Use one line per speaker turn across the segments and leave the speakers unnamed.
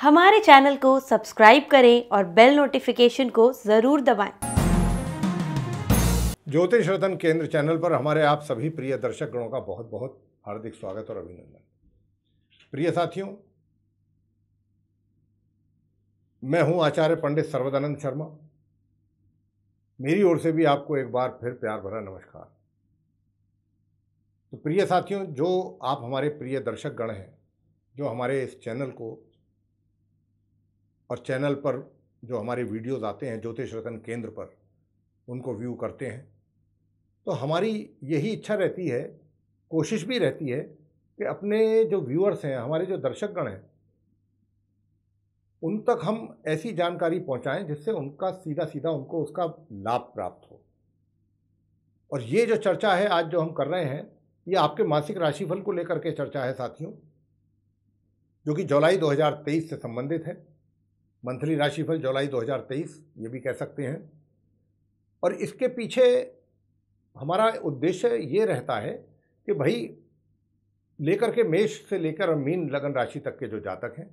हमारे चैनल को सब्सक्राइब करें और बेल नोटिफिकेशन को ज़रूर दबाएं। ज्योतिष रतन केंद्र चैनल पर हमारे आप सभी प्रिय दर्शक गणों का बहुत बहुत हार्दिक स्वागत और अभिनंदन प्रिय साथियों मैं हूं आचार्य पंडित सर्वदानंद शर्मा मेरी ओर से भी आपको एक बार फिर प्यार भरा नमस्कार तो प्रिय साथियों जो आप हमारे प्रिय दर्शक गण हैं जो हमारे इस चैनल को और चैनल पर जो हमारे वीडियोस आते हैं ज्योतिष रतन केंद्र पर उनको व्यू करते हैं तो हमारी यही इच्छा रहती है कोशिश भी रहती है कि अपने जो व्यूअर्स हैं हमारे जो दर्शकगण हैं उन तक हम ऐसी जानकारी पहुंचाएं जिससे उनका सीधा सीधा उनको उसका लाभ प्राप्त हो और ये जो चर्चा है आज जो हम कर रहे हैं ये आपके मासिक राशिफल को लेकर के चर्चा है साथियों जो कि जुलाई 2023 से संबंधित है मंथली राशिफल जुलाई 2023 ये भी कह सकते हैं और इसके पीछे हमारा उद्देश्य ये रहता है कि भाई लेकर के मेष से लेकर मीन लगन राशि तक के जो जातक हैं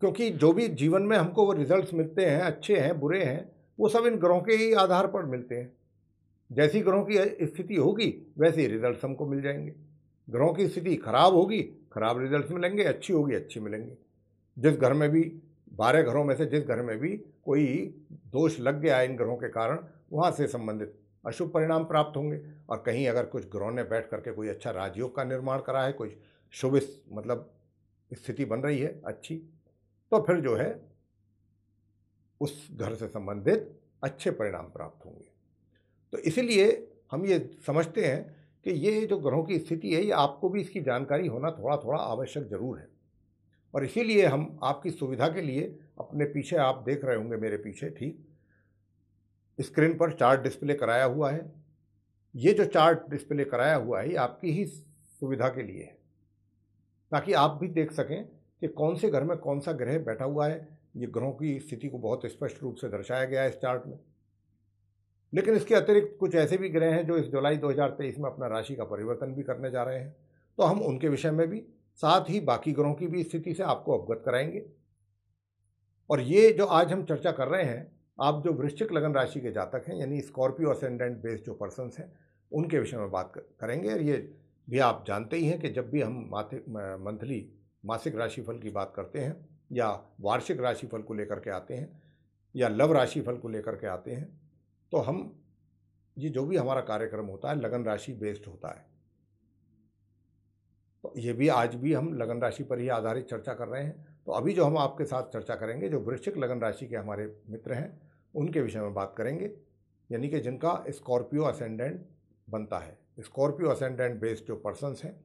क्योंकि जो भी जीवन में हमको वो रिजल्ट्स मिलते हैं अच्छे हैं बुरे हैं वो सब इन ग्रहों के ही आधार पर मिलते हैं जैसी ग्रहों की स्थिति होगी वैसे ही रिजल्ट हमको मिल जाएंगे ग्रहों की स्थिति खराब होगी खराब रिजल्ट मिलेंगे अच्छी होगी अच्छी मिलेंगे जिस घर में भी बारह घरों में से जिस घर में भी कोई दोष लग गया इन ग्रहों के कारण वहाँ से संबंधित अशुभ परिणाम प्राप्त होंगे और कहीं अगर कुछ ग्रहों ने बैठ करके कोई अच्छा राजयोग का निर्माण करा है कोई शुभ मतलब स्थिति बन रही है अच्छी तो फिर जो है उस घर से संबंधित अच्छे परिणाम प्राप्त होंगे तो इसीलिए हम ये समझते हैं कि ये जो ग्रहों की स्थिति है ये आपको भी इसकी जानकारी होना थोड़ा थोड़ा आवश्यक ज़रूर है और इसीलिए हम आपकी सुविधा के लिए अपने पीछे आप देख रहे होंगे मेरे पीछे ठीक स्क्रीन पर चार्ट डिस्प्ले कराया हुआ है ये जो चार्ट डिस्प्ले कराया हुआ है ये आपकी ही सुविधा के लिए है ताकि आप भी देख सकें कि कौन से घर में कौन सा ग्रह बैठा हुआ है ये ग्रहों की स्थिति को बहुत स्पष्ट रूप से दर्शाया गया है इस चार्ट में लेकिन इसके अतिरिक्त कुछ ऐसे भी ग्रह हैं जो इस जुलाई 2023 में अपना राशि का परिवर्तन भी करने जा रहे हैं तो हम उनके विषय में भी साथ ही बाकी ग्रहों की भी स्थिति से आपको अवगत कराएंगे और ये जो आज हम चर्चा कर रहे हैं आप जो वृश्चिक लगन राशि के जातक हैं यानी स्कॉर्पियो असेंडेंट बेस्ड जो पर्सनस हैं उनके विषय में बात करेंगे और ये भी आप जानते ही हैं कि जब भी हम माथे मंथली मासिक राशिफल की बात करते हैं या वार्षिक राशिफल को लेकर के आते हैं या लव राशिफल को लेकर के आते हैं तो हम ये जो भी हमारा कार्यक्रम होता है लगन राशि बेस्ड होता है तो ये भी आज भी हम लगन राशि पर ही आधारित चर्चा कर रहे हैं तो अभी जो हम आपके साथ चर्चा करेंगे जो वृश्चिक लगन राशि के हमारे मित्र हैं उनके विषय में बात करेंगे यानी कि जिनका स्कॉर्पियो असेंडेंट बनता है स्कॉर्पियो असेंडेंट बेस्ड जो पर्सनस हैं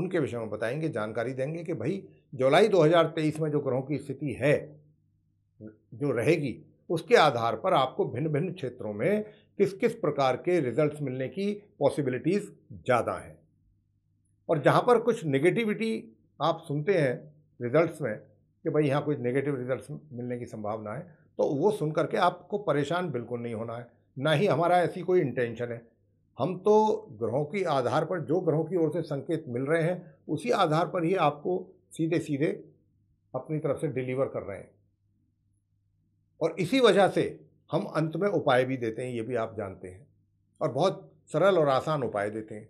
उनके विषय में बताएंगे जानकारी देंगे कि भाई जुलाई 2023 में जो ग्रहों की स्थिति है जो रहेगी उसके आधार पर आपको भिन्न भिन्न क्षेत्रों में किस किस प्रकार के रिजल्ट्स मिलने की पॉसिबिलिटीज़ ज़्यादा हैं और जहाँ पर कुछ नेगेटिविटी आप सुनते हैं रिजल्ट्स में कि भाई यहाँ कुछ नेगेटिव रिजल्ट्स मिलने की संभावना है तो वो सुन करके आपको परेशान बिल्कुल नहीं होना है ना ही हमारा ऐसी कोई इंटेंशन है हम तो ग्रहों की आधार पर जो ग्रहों की ओर से संकेत मिल रहे हैं उसी आधार पर ही आपको सीधे सीधे अपनी तरफ से डिलीवर कर रहे हैं और इसी वजह से हम अंत में उपाय भी देते हैं ये भी आप जानते हैं और बहुत सरल और आसान उपाय देते हैं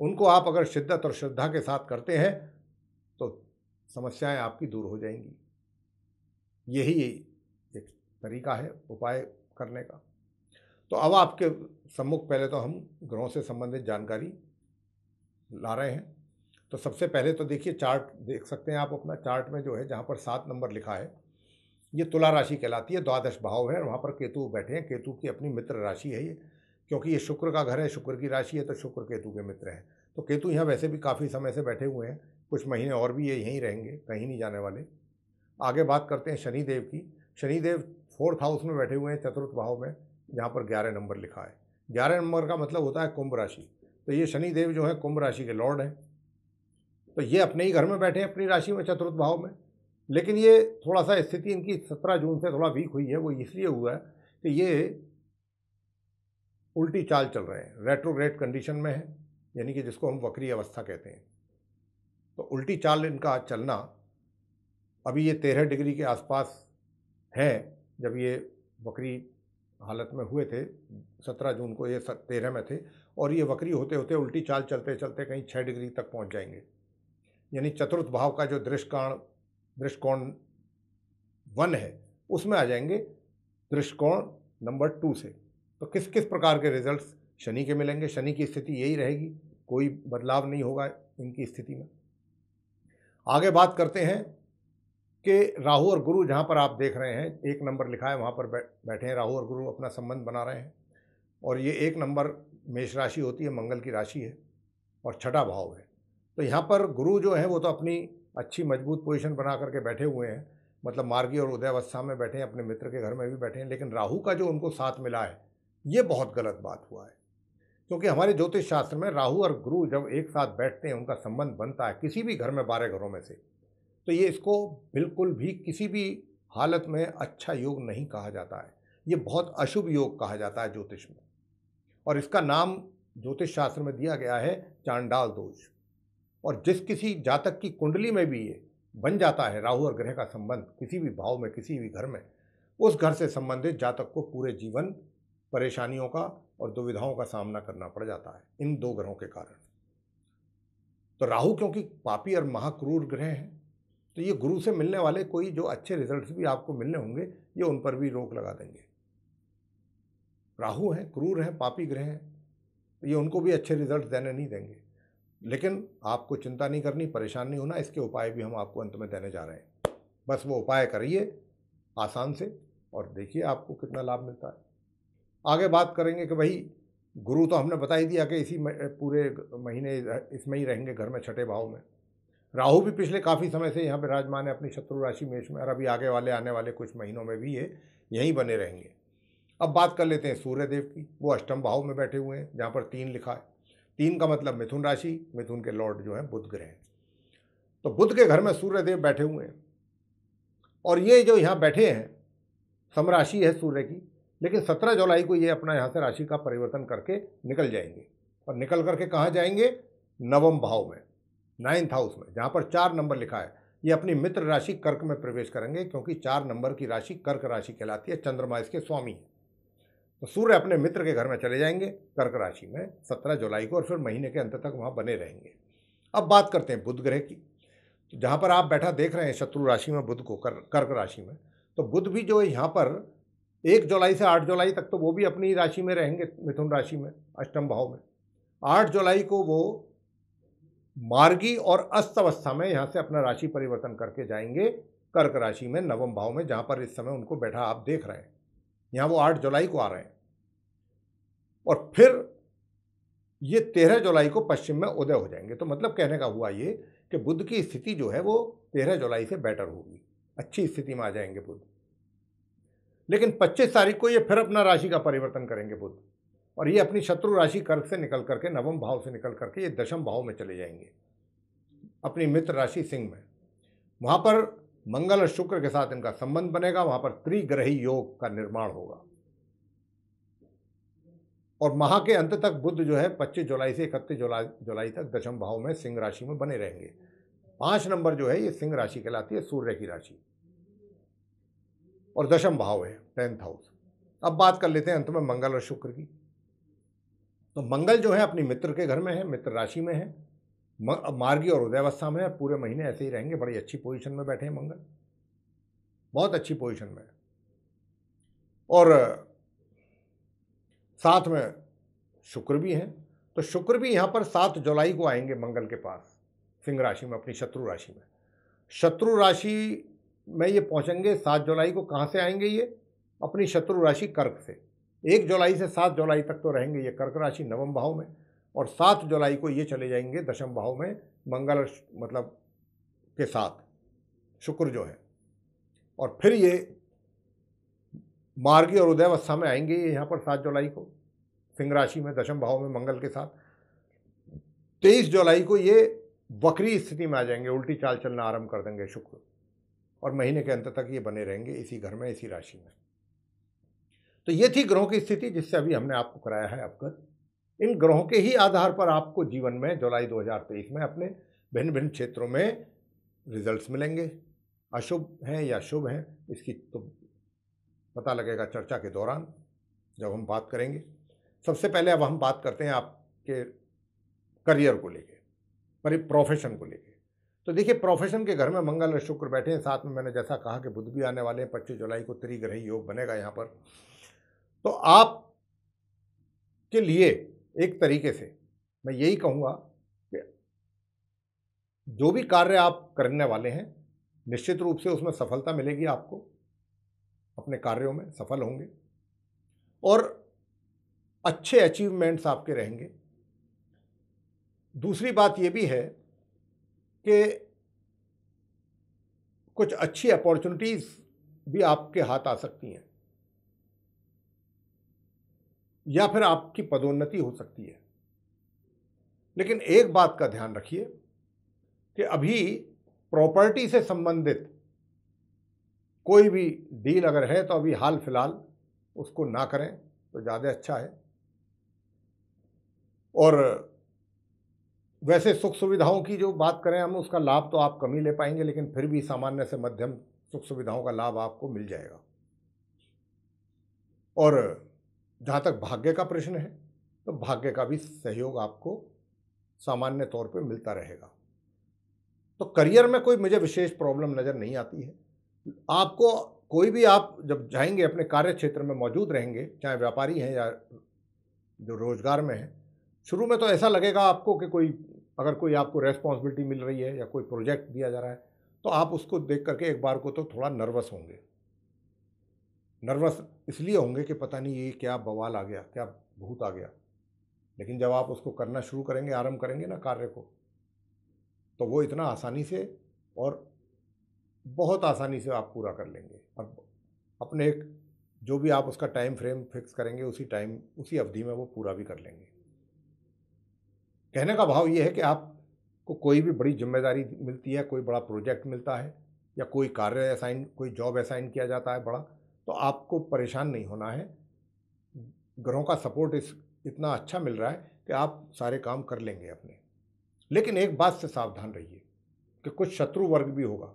उनको आप अगर शिद्दत और श्रद्धा के साथ करते हैं तो समस्याएं आपकी दूर हो जाएंगी यही एक तरीका है उपाय करने का तो अब आपके सम्मुख पहले तो हम ग्रहों से संबंधित जानकारी ला रहे हैं तो सबसे पहले तो देखिए चार्ट देख सकते हैं आप अपना चार्ट में जो है जहाँ पर सात नंबर लिखा है ये तुला राशि कहलाती है द्वादश भाव है वहाँ पर केतु बैठे हैं केतु की अपनी मित्र राशि है ये क्योंकि ये शुक्र का घर है शुक्र की राशि है तो शुक्र केतु के मित्र हैं तो केतु यहाँ वैसे भी काफ़ी समय से बैठे हुए हैं कुछ महीने और भी ये यहीं रहेंगे कहीं नहीं जाने वाले आगे बात करते हैं शनिदेव की शनिदेव फोर्थ हाउस में बैठे हुए हैं चतुर्थ भाव में जहाँ पर ग्यारह नंबर लिखा है ग्यारह नंबर का मतलब होता है कुंभ राशि तो ये शनिदेव जो है कुंभ राशि के लॉर्ड हैं तो ये अपने ही घर में बैठे हैं अपनी राशि में चतुर्थ भाव में लेकिन ये थोड़ा सा स्थिति इनकी सत्रह जून से थोड़ा वीक हुई है वो इसलिए हुआ है कि ये उल्टी चाल चल रहे हैं रेट्रोग्रेड कंडीशन में है यानी कि जिसको हम वक्री अवस्था कहते हैं तो उल्टी चाल इनका चलना अभी ये तेरह डिग्री के आसपास है जब ये वक्री हालत में हुए थे सत्रह जून को ये तेरह में थे और ये वक्री होते होते उल्टी चाल चलते चलते कहीं छः डिग्री तक पहुंच जाएंगे यानी चतुर्थ भाव का जो दृष्टिकोण दृष्टिकोण वन है उसमें आ जाएंगे दृष्टिकोण नंबर टू से तो किस किस प्रकार के रिजल्ट्स शनि के मिलेंगे शनि की स्थिति यही रहेगी कोई बदलाव नहीं होगा इनकी स्थिति में आगे बात करते हैं कि राहु और गुरु जहाँ पर आप देख रहे हैं एक नंबर लिखा है वहाँ पर बैठे हैं राहु और गुरु अपना संबंध बना रहे हैं और ये एक नंबर मेष राशि होती है मंगल की राशि है और छठा भाव है तो यहाँ पर गुरु जो हैं वो तो अपनी अच्छी मजबूत पोजीशन बना करके बैठे हुए हैं मतलब मार्गी और उदयावस्था में बैठे हैं अपने मित्र के घर में भी बैठे हैं लेकिन राहु का जो उनको साथ मिला है ये बहुत गलत बात हुआ है क्योंकि हमारे ज्योतिष शास्त्र में राहु और गुरु जब एक साथ बैठते हैं उनका संबंध बनता है किसी भी घर में बारह घरों में से तो ये इसको बिल्कुल भी किसी भी हालत में अच्छा योग नहीं कहा जाता है ये बहुत अशुभ योग कहा जाता है ज्योतिष में और इसका नाम ज्योतिष शास्त्र में दिया गया है चांडाल दोष और जिस किसी जातक की कुंडली में भी ये बन जाता है राहु और ग्रह का संबंध किसी भी भाव में किसी भी घर में उस घर से संबंधित जातक को पूरे जीवन परेशानियों का और दुविधाओं का सामना करना पड़ जाता है इन दो ग्रहों के कारण तो राहु क्योंकि पापी और महाक्रूर ग्रह हैं तो ये गुरु से मिलने वाले कोई जो अच्छे रिजल्ट्स भी आपको मिलने होंगे ये उन पर भी रोक लगा देंगे राहु हैं क्रूर हैं पापी ग्रह हैं तो ये उनको भी अच्छे रिजल्ट देने नहीं देंगे लेकिन आपको चिंता नहीं करनी परेशान नहीं होना इसके उपाय भी हम आपको अंत में देने जा रहे हैं बस वो उपाय करिए आसान से और देखिए आपको कितना लाभ मिलता है आगे बात करेंगे कि भाई गुरु तो हमने बता ही दिया कि इसी पूरे महीने इसमें ही रहेंगे घर में छठे भाव में राहु भी पिछले काफ़ी समय से यहाँ राजमान है अपनी शत्रु राशि मेष में और अभी आगे वाले आने वाले कुछ महीनों में भी ये यहीं बने रहेंगे अब बात कर लेते हैं सूर्यदेव की वो अष्टम भाव में बैठे हुए हैं जहाँ पर तीन लिखा है तीन का मतलब मिथुन राशि मिथुन के लॉर्ड जो हैं बुध ग्रह तो बुध के घर में सूर्यदेव बैठे हुए हैं और ये जो यहाँ बैठे हैं समराशि है सूर्य की लेकिन सत्रह जुलाई को ये अपना यहाँ से राशि का परिवर्तन करके निकल जाएंगे और निकल करके कहाँ जाएंगे नवम भाव में नाइन्थ हाउस में जहाँ पर चार नंबर लिखा है ये अपनी मित्र राशि कर्क में प्रवेश करेंगे क्योंकि चार नंबर की राशि कर्क राशि कहलाती है चंद्रमा इसके स्वामी है तो सूर्य अपने मित्र के घर में चले जाएंगे कर्क राशि में सत्रह जुलाई को और फिर महीने के अंत तक वहाँ बने रहेंगे अब बात करते हैं बुध ग्रह की जहाँ पर आप बैठा देख रहे हैं शत्रु राशि में बुध को कर, कर्क राशि में तो बुध भी जो यहाँ पर एक जुलाई से आठ जुलाई तक तो वो भी अपनी राशि में रहेंगे मिथुन राशि में अष्टम भाव में आठ जुलाई को वो मार्गी और अस्त अवस्था में यहाँ से अपना राशि परिवर्तन करके जाएंगे कर्क राशि में नवम भाव में जहाँ पर इस समय उनको बैठा आप देख रहे हैं यहाँ वो आठ जुलाई को आ रहे हैं और फिर ये तेरह जुलाई को पश्चिम में उदय हो जाएंगे तो मतलब कहने का हुआ ये कि बुद्ध की स्थिति जो है वो तेरह जुलाई से बेटर होगी अच्छी स्थिति में आ जाएंगे बुद्ध लेकिन 25 तारीख को ये फिर अपना राशि का परिवर्तन करेंगे बुद्ध और ये अपनी शत्रु राशि कर्क से निकल करके नवम भाव से निकल करके ये दशम भाव में चले जाएंगे अपनी मित्र राशि सिंह में वहाँ पर मंगल और शुक्र के साथ इनका संबंध बनेगा वहाँ पर त्रिग्रही योग का निर्माण होगा और माह के अंत तक बुद्ध जो है 25 जुलाई से इकतीस जुलाई जुलाई तक दशम भाव में सिंह राशि में बने रहेंगे पाँच नंबर जो है ये सिंह राशि कहलाती है सूर्य की राशि और दशम भाव है टेंथ हाउस अब बात कर लेते हैं अंत में मंगल और शुक्र की तो मंगल जो है अपनी मित्र के घर में है मित्र राशि में है मार्गी और उदयावस्था में है पूरे महीने ऐसे ही रहेंगे बड़ी अच्छी पोजीशन में बैठे हैं मंगल बहुत अच्छी पोजीशन में और साथ में शुक्र भी हैं तो शुक्र भी यहाँ पर सात जुलाई को आएंगे मंगल के पास सिंह राशि में अपनी शत्रु राशि में शत्रु राशि में ये पहुंचेंगे सात जुलाई को कहाँ से आएंगे ये अपनी शत्रु राशि कर्क से एक जुलाई से सात जुलाई तक तो रहेंगे ये कर्क राशि नवम भाव में और सात जुलाई को ये चले जाएंगे दशम भाव में मंगल मतलब के साथ शुक्र जो है और फिर ये मार्गी और उदयावस्था में आएंगे ये यहाँ पर सात जुलाई को सिंह राशि में दशम भाव में मंगल के साथ तेईस जुलाई को ये वक्री स्थिति में आ जाएंगे उल्टी चाल चलना आरंभ कर देंगे शुक्र और महीने के अंत तक ये बने रहेंगे इसी घर में इसी राशि में तो ये थी ग्रहों की स्थिति जिससे अभी हमने आपको कराया है अवगत इन ग्रहों के ही आधार पर आपको जीवन में जुलाई 2023 में अपने भिन्न भिन्न क्षेत्रों में रिजल्ट्स मिलेंगे अशुभ हैं या शुभ हैं इसकी तो पता लगेगा चर्चा के दौरान जब हम बात करेंगे सबसे पहले अब हम बात करते हैं आपके करियर को लेके पर प्रोफेशन को लेके तो देखिए प्रोफेशन के घर में मंगल और शुक्र बैठे हैं साथ में मैंने जैसा कहा कि बुद्ध भी आने वाले हैं पच्चीस जुलाई को त्रिग्रही योग बनेगा यहाँ पर तो आप के लिए एक तरीके से मैं यही कहूँगा कि जो भी कार्य आप करने वाले हैं निश्चित रूप से उसमें सफलता मिलेगी आपको अपने कार्यों में सफल होंगे और अच्छे अचीवमेंट्स आपके रहेंगे दूसरी बात यह भी है कि कुछ अच्छी अपॉर्चुनिटीज़ भी आपके हाथ आ सकती हैं या फिर आपकी पदोन्नति हो सकती है लेकिन एक बात का ध्यान रखिए कि अभी प्रॉपर्टी से संबंधित कोई भी डील अगर है तो अभी हाल फिलहाल उसको ना करें तो ज़्यादा अच्छा है और वैसे सुख सुविधाओं की जो बात करें हम उसका लाभ तो आप कम ही ले पाएंगे लेकिन फिर भी सामान्य से मध्यम सुख सुविधाओं का लाभ आपको मिल जाएगा और जहाँ तक भाग्य का प्रश्न है तो भाग्य का भी सहयोग आपको सामान्य तौर पर मिलता रहेगा तो करियर में कोई मुझे विशेष प्रॉब्लम नज़र नहीं आती है आपको कोई भी आप जब जाएंगे अपने कार्य क्षेत्र में मौजूद रहेंगे चाहे व्यापारी हैं या जो रोज़गार में हैं शुरू में तो ऐसा लगेगा आपको कि कोई अगर कोई आपको रेस्पॉन्सिबिलिटी मिल रही है या कोई प्रोजेक्ट दिया जा रहा है तो आप उसको देख करके एक बार को तो थोड़ा नर्वस होंगे नर्वस इसलिए होंगे कि पता नहीं ये क्या बवाल आ गया क्या भूत आ गया लेकिन जब आप उसको करना शुरू करेंगे आरंभ करेंगे ना कार्य को तो वो इतना आसानी से और बहुत आसानी से आप पूरा कर लेंगे और अपने एक जो भी आप उसका टाइम फ्रेम फिक्स करेंगे उसी टाइम उसी अवधि में वो पूरा भी कर लेंगे कहने का भाव ये है कि आपको कोई भी बड़ी जिम्मेदारी मिलती है कोई बड़ा प्रोजेक्ट मिलता है या कोई कार्य असाइन कोई जॉब असाइन किया जाता है बड़ा तो आपको परेशान नहीं होना है ग्रहों का सपोर्ट इस इतना अच्छा मिल रहा है कि आप सारे काम कर लेंगे अपने लेकिन एक बात से सावधान रहिए कि कुछ शत्रु वर्ग भी होगा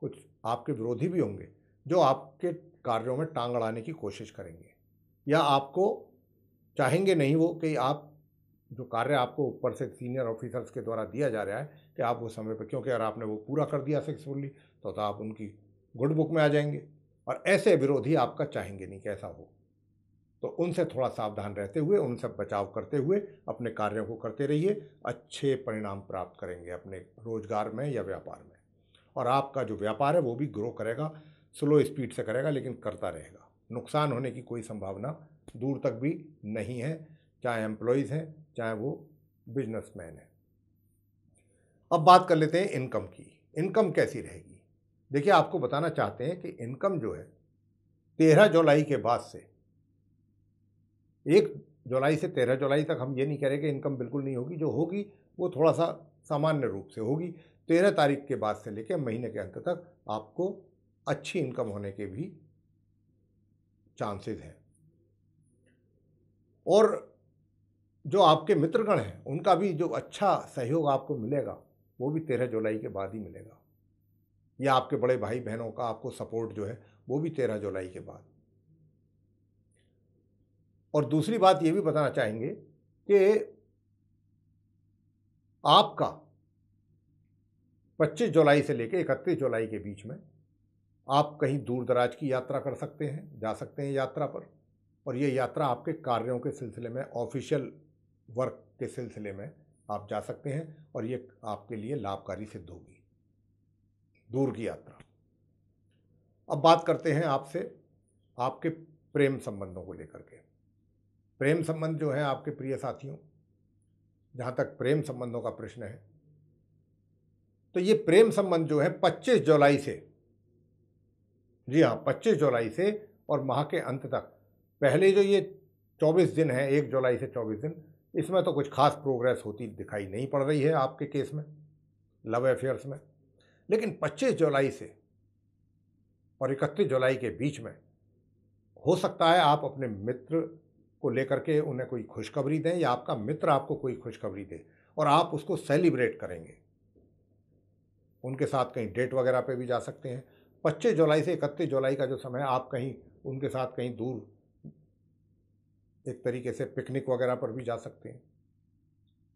कुछ आपके विरोधी भी होंगे जो आपके कार्यों में टांग अड़ाने की कोशिश करेंगे या आपको चाहेंगे नहीं वो कि आप जो कार्य आपको ऊपर से सीनियर ऑफिसर्स के द्वारा दिया जा रहा है कि आप वो समय पर क्योंकि अगर आपने वो पूरा कर दिया सक्सेसफुली तो, तो आप उनकी गुड बुक में आ जाएंगे और ऐसे विरोधी आपका चाहेंगे नहीं कैसा हो तो उनसे थोड़ा सावधान रहते हुए उनसे बचाव करते हुए अपने कार्यों को करते रहिए अच्छे परिणाम प्राप्त करेंगे अपने रोजगार में या व्यापार में और आपका जो व्यापार है वो भी ग्रो करेगा स्लो स्पीड से करेगा लेकिन करता रहेगा नुकसान होने की कोई संभावना दूर तक भी नहीं है चाहे एम्प्लॉयज़ हैं चाहे वो बिजनेसमैन है अब बात कर लेते हैं इनकम की इनकम कैसी रहेगी देखिए आपको बताना चाहते हैं कि इनकम जो है तेरह जुलाई के बाद से एक जुलाई से तेरह जुलाई तक हम ये नहीं कह रहे कि इनकम बिल्कुल नहीं होगी जो होगी वो थोड़ा सा सामान्य रूप से होगी तेरह तारीख के बाद से लेकर महीने के अंत तक आपको अच्छी इनकम होने के भी चांसेस हैं और जो आपके मित्रगण हैं उनका भी जो अच्छा सहयोग आपको मिलेगा वो भी तेरह जुलाई के बाद ही मिलेगा या आपके बड़े भाई बहनों का आपको सपोर्ट जो है वो भी तेरह जुलाई के बाद और दूसरी बात ये भी बताना चाहेंगे कि आपका 25 जुलाई से लेकर इकतीस जुलाई के बीच में आप कहीं दूर दराज की यात्रा कर सकते हैं जा सकते हैं यात्रा पर और ये यात्रा आपके कार्यों के सिलसिले में ऑफिशियल वर्क के सिलसिले में आप जा सकते हैं और ये आपके लिए लाभकारी सिद्ध होगी दूर की यात्रा अब बात करते हैं आपसे आपके प्रेम संबंधों को लेकर के प्रेम संबंध जो है आपके प्रिय साथियों जहाँ तक प्रेम संबंधों का प्रश्न है तो ये प्रेम संबंध जो है 25 जुलाई से जी हाँ 25 जुलाई से और माह के अंत तक पहले जो ये 24 दिन है एक जुलाई से 24 दिन इसमें तो कुछ खास प्रोग्रेस होती दिखाई नहीं पड़ रही है आपके केस में लव अफेयर्स में लेकिन 25 जुलाई से और 31 जुलाई के बीच में हो सकता है आप अपने मित्र को लेकर के उन्हें कोई खुशखबरी दें या आपका मित्र आपको कोई खुशखबरी दे और आप उसको सेलिब्रेट करेंगे उनके साथ कहीं डेट वगैरह पे भी जा सकते हैं 25 जुलाई से इकतीस जुलाई का जो समय आप कहीं उनके साथ कहीं दूर एक तरीके से पिकनिक वगैरह पर भी जा सकते हैं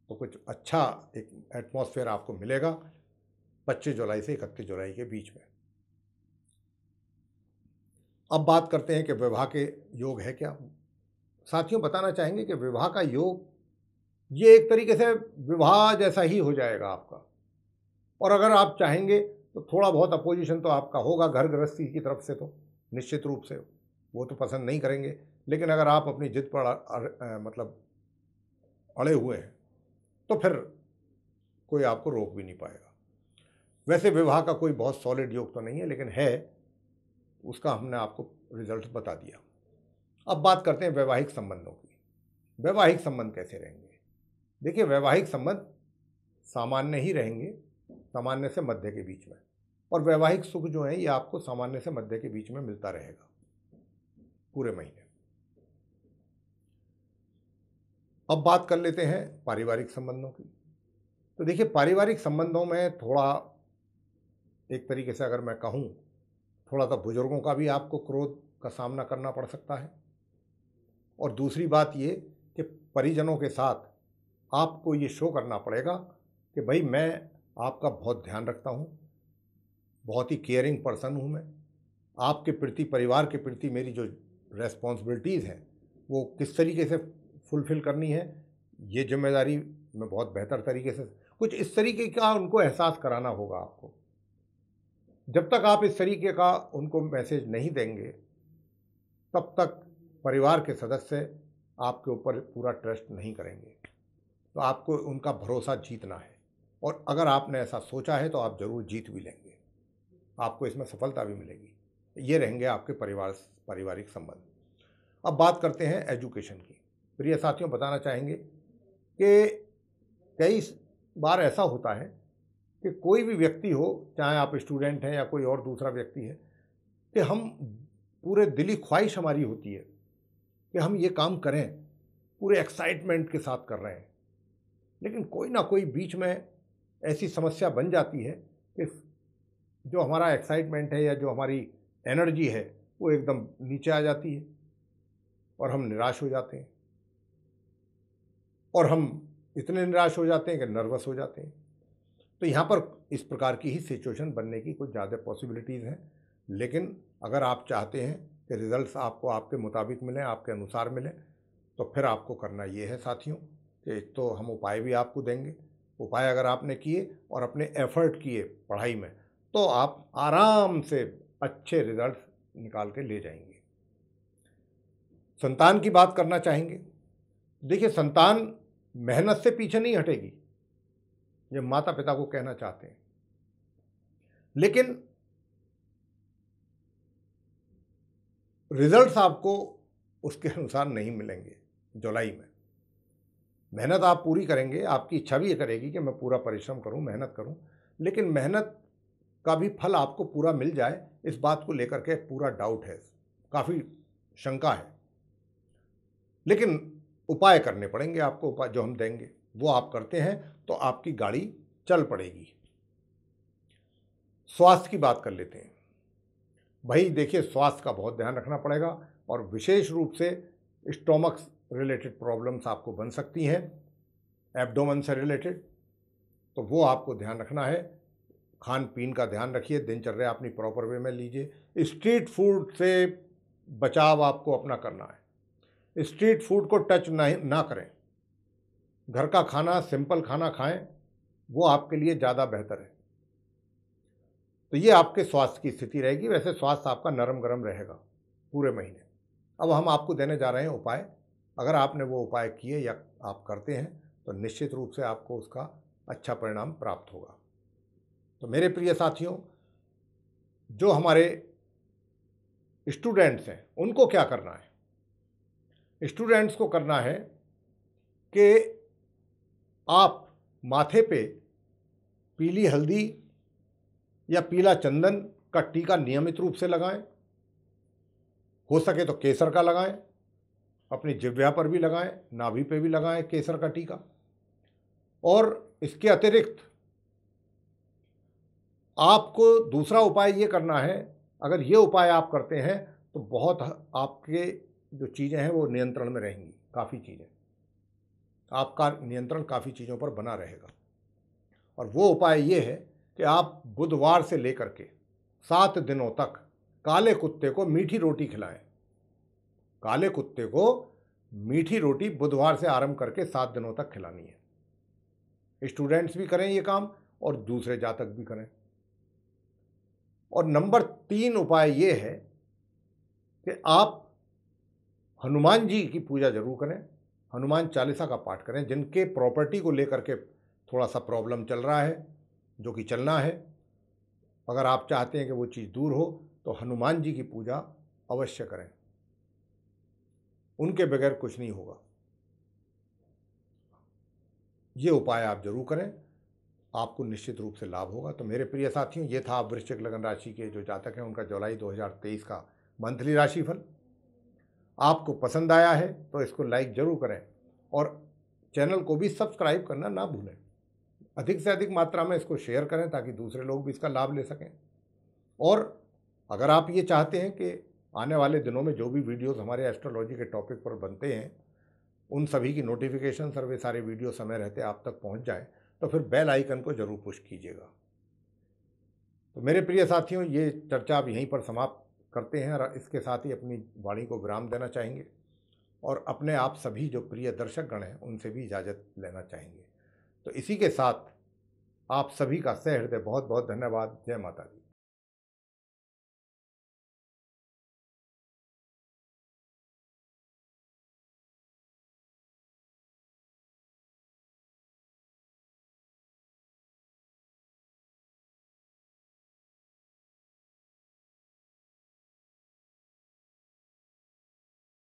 तो कुछ अच्छा एक एटमॉस्फेयर आपको मिलेगा 25 जुलाई से इकतीस जुलाई के बीच में अब बात करते हैं कि विवाह के योग है क्या साथियों बताना चाहेंगे कि विवाह का योग ये एक तरीके से विवाह जैसा ही हो जाएगा आपका और अगर आप चाहेंगे तो थोड़ा बहुत अपोजिशन तो आपका होगा घर गृहस्थी की तरफ से तो निश्चित रूप से वो तो पसंद नहीं करेंगे लेकिन अगर आप अपनी जिद पर मतलब अड़े हुए हैं तो फिर कोई आपको रोक भी नहीं पाएगा वैसे विवाह का कोई बहुत सॉलिड योग तो नहीं है लेकिन है उसका हमने आपको रिजल्ट बता दिया अब बात करते हैं वैवाहिक संबंधों की वैवाहिक संबंध कैसे रहेंगे देखिए वैवाहिक संबंध सामान्य ही रहेंगे सामान्य से मध्य के बीच में और वैवाहिक सुख जो है ये आपको सामान्य से मध्य के बीच में मिलता रहेगा पूरे महीने अब बात कर लेते हैं पारिवारिक संबंधों की तो देखिए पारिवारिक संबंधों में थोड़ा एक तरीके से अगर मैं कहूँ थोड़ा सा बुज़ुर्गों का भी आपको क्रोध का सामना करना पड़ सकता है और दूसरी बात ये कि परिजनों के साथ आपको ये शो करना पड़ेगा कि भाई मैं आपका बहुत ध्यान रखता हूँ बहुत ही केयरिंग पर्सन हूँ मैं आपके प्रति परिवार के प्रति मेरी जो रेस्पॉन्सिबिलिटीज़ हैं वो किस तरीके से फुलफ़िल करनी है ये जिम्मेदारी मैं बहुत बेहतर तरीके से कुछ इस तरीके का उनको एहसास कराना होगा आपको जब तक आप इस तरीके का उनको मैसेज नहीं देंगे तब तक परिवार के सदस्य आपके ऊपर पूरा ट्रस्ट नहीं करेंगे तो आपको उनका भरोसा जीतना है और अगर आपने ऐसा सोचा है तो आप ज़रूर जीत भी लेंगे आपको इसमें सफलता भी मिलेगी ये रहेंगे आपके परिवार पारिवारिक संबंध अब बात करते हैं एजुकेशन की प्रिय साथियों बताना चाहेंगे कि कई बार ऐसा होता है कि कोई भी व्यक्ति हो चाहे आप स्टूडेंट हैं या कोई और दूसरा व्यक्ति है कि हम पूरे दिली ख्वाहिश हमारी होती है कि हम ये काम करें पूरे एक्साइटमेंट के साथ कर रहे हैं लेकिन कोई ना कोई बीच में ऐसी समस्या बन जाती है कि जो हमारा एक्साइटमेंट है या जो हमारी एनर्जी है वो एकदम नीचे आ जाती है और हम निराश हो जाते हैं और हम इतने निराश हो जाते हैं कि नर्वस हो जाते हैं तो यहाँ पर इस प्रकार की ही सिचुएशन बनने की कुछ ज़्यादा पॉसिबिलिटीज़ हैं लेकिन अगर आप चाहते हैं कि रिज़ल्ट आपको आपके मुताबिक मिलें आपके अनुसार मिलें तो फिर आपको करना ये है साथियों कि एक तो हम उपाय भी आपको देंगे उपाय अगर आपने किए और अपने एफर्ट किए पढ़ाई में तो आप आराम से अच्छे रिज़ल्ट निकाल के ले जाएंगे संतान की बात करना चाहेंगे देखिए संतान मेहनत से पीछे नहीं हटेगी ये माता पिता को कहना चाहते हैं लेकिन रिजल्ट्स आपको उसके अनुसार नहीं मिलेंगे जुलाई में मेहनत आप पूरी करेंगे आपकी इच्छा भी ये करेगी कि मैं पूरा परिश्रम करूं मेहनत करूं लेकिन मेहनत का भी फल आपको पूरा मिल जाए इस बात को लेकर के पूरा डाउट है काफ़ी शंका है लेकिन उपाय करने पड़ेंगे आपको उपाय जो हम देंगे वो आप करते हैं तो आपकी गाड़ी चल पड़ेगी स्वास्थ्य की बात कर लेते हैं भाई देखिए स्वास्थ्य का बहुत ध्यान रखना पड़ेगा और विशेष रूप से स्टोमक रिलेटेड प्रॉब्लम्स आपको बन सकती हैं एब्डोमन से रिलेटेड तो वो आपको ध्यान रखना है खान पीन का ध्यान रखिए दिनचर्या अपनी प्रॉपर वे में लीजिए स्ट्रीट फूड से बचाव आपको अपना करना है स्ट्रीट फूड को टच ना ना करें घर का खाना सिंपल खाना खाएं वो आपके लिए ज़्यादा बेहतर है तो ये आपके स्वास्थ्य की स्थिति रहेगी वैसे स्वास्थ्य आपका नरम गरम रहेगा पूरे महीने अब हम आपको देने जा रहे हैं उपाय अगर आपने वो उपाय किए या आप करते हैं तो निश्चित रूप से आपको उसका अच्छा परिणाम प्राप्त होगा तो मेरे प्रिय साथियों जो हमारे स्टूडेंट्स हैं उनको क्या करना है स्टूडेंट्स को करना है कि आप माथे पे पीली हल्दी या पीला चंदन का टीका नियमित रूप से लगाएं हो सके तो केसर का लगाएं अपनी जिव्या पर भी लगाएं नाभि पे भी लगाएं केसर का टीका और इसके अतिरिक्त आपको दूसरा उपाय ये करना है अगर ये उपाय आप करते हैं तो बहुत आपके जो चीज़ें हैं वो नियंत्रण में रहेंगी काफ़ी चीज़ें आपका नियंत्रण काफ़ी चीज़ों पर बना रहेगा और वो उपाय ये है कि आप बुधवार से लेकर के सात दिनों तक काले कुत्ते को मीठी रोटी खिलाएं काले कुत्ते को मीठी रोटी बुधवार से आरंभ करके सात दिनों तक खिलानी है स्टूडेंट्स भी करें ये काम और दूसरे जातक भी करें और नंबर तीन उपाय ये है कि आप हनुमान जी की पूजा जरूर करें हनुमान चालीसा का पाठ करें जिनके प्रॉपर्टी को लेकर के थोड़ा सा प्रॉब्लम चल रहा है जो कि चलना है अगर आप चाहते हैं कि वो चीज़ दूर हो तो हनुमान जी की पूजा अवश्य करें उनके बगैर कुछ नहीं होगा ये उपाय आप जरूर करें आपको निश्चित रूप से लाभ होगा तो मेरे प्रिय साथियों ये था आप वृश्चिक लगन राशि के जो जातक हैं उनका जुलाई 2023 का मंथली राशिफल आपको पसंद आया है तो इसको लाइक ज़रूर करें और चैनल को भी सब्सक्राइब करना ना भूलें अधिक से अधिक मात्रा में इसको शेयर करें ताकि दूसरे लोग भी इसका लाभ ले सकें और अगर आप ये चाहते हैं कि आने वाले दिनों में जो भी वीडियोस हमारे एस्ट्रोलॉजी के टॉपिक पर बनते हैं उन सभी की नोटिफिकेशन सर्वे सारे वीडियो समय रहते आप तक पहुंच जाए तो फिर बेल आइकन को ज़रूर पुश कीजिएगा तो मेरे प्रिय साथियों ये चर्चा अब यहीं पर समाप्त करते हैं और इसके साथ ही अपनी वाणी को विराम देना चाहेंगे और अपने आप सभी जो प्रिय दर्शकगण हैं उनसे भी इजाज़त लेना चाहेंगे तो इसी के साथ आप सभी का सहृदय बहुत बहुत धन्यवाद जय माता दी